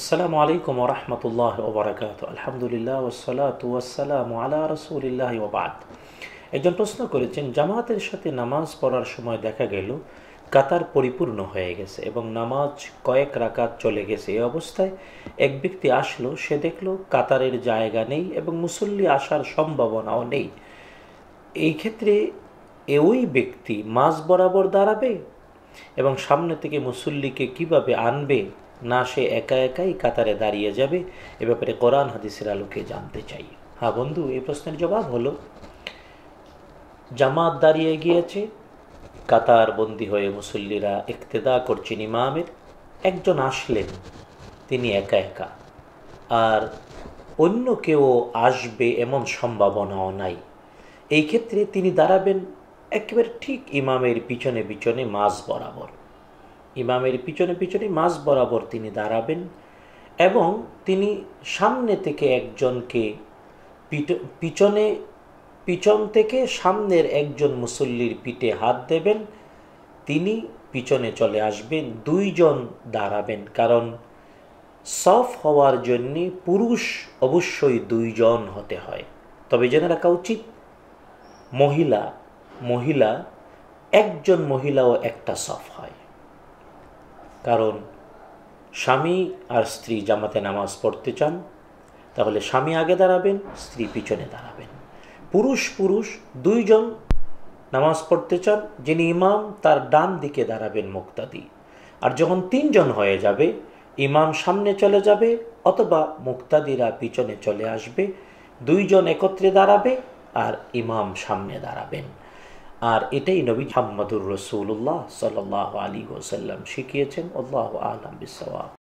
আসসালামু আলাইকুম রহমতুল্লাহ ওবরাকাত আলহামদুলিল্লাহ ওসালাত আলা রসুলিল্লাহ ওবাদ একজন প্রশ্ন করেছেন জামাতের সাথে নামাজ পড়ার সময় দেখা গেল কাতার পরিপূর্ণ হয়ে গেছে এবং নামাজ কয়েক রাকাত চলে গেছে এ অবস্থায় এক ব্যক্তি আসলো সে দেখলো কাতারের জায়গা নেই এবং মুসল্লি আসার সম্ভাবনাও নেই এই ক্ষেত্রে ওই ব্যক্তি মাঝ বরাবর দাঁড়াবে এবং সামনে থেকে মুসল্লিকে কিভাবে আনবে না সে একা একাই কাতারে দাঁড়িয়ে যাবে এ ব্যাপারে কোরআন হাদিসের আলোকে জানতে চাই হ্যাঁ বন্ধু এই প্রশ্নের জবাব হলো জামাত দাঁড়িয়ে গিয়েছে কাতার বন্দী হয়ে মুসল্লিরা ইকতেদা করছেন ইমামের একজন আসলেন তিনি একা একা আর অন্য কেউ আসবে এমন সম্ভাবনাও নাই এই ক্ষেত্রে তিনি দাঁড়াবেন একেবারে ঠিক ইমামের পিছনে পিছনে মাঝ বরাবর ইমামের পিছনে পিছনে মাঝ বরাবর তিনি দাঁড়াবেন এবং তিনি সামনে থেকে একজনকে পিছনে পিছন থেকে সামনের একজন মুসল্লির পিঠে হাত দেবেন তিনি পিছনে চলে আসবেন দুইজন দাঁড়াবেন কারণ সফ হওয়ার জন্যে পুরুষ অবশ্যই দুইজন হতে হয় তবে জেনে রাখা উচিত মহিলা মহিলা একজন মহিলাও একটা সফ হয় কারণ স্বামী আর স্ত্রী জামাতে নামাজ পড়তে চান তাহলে স্বামী আগে দাঁড়াবেন স্ত্রী পিছনে দাঁড়াবেন পুরুষ পুরুষ দুইজন নামাজ পড়তে চান যিনি ইমাম তার ডান দিকে দাঁড়াবেন মুক্তাদি আর যখন তিনজন হয়ে যাবে ইমাম সামনে চলে যাবে অথবা মুক্তাদিরা পিছনে চলে আসবে দুইজন একত্রে দাঁড়াবে আর ইমাম সামনে দাঁড়াবেন আর এটাই নবী হাম্মদুর রসুল্লাহ সাল্লাহ আলী ওসাল্লাম শিখিয়েছেন আল্লাহ আলম বিসাওয়া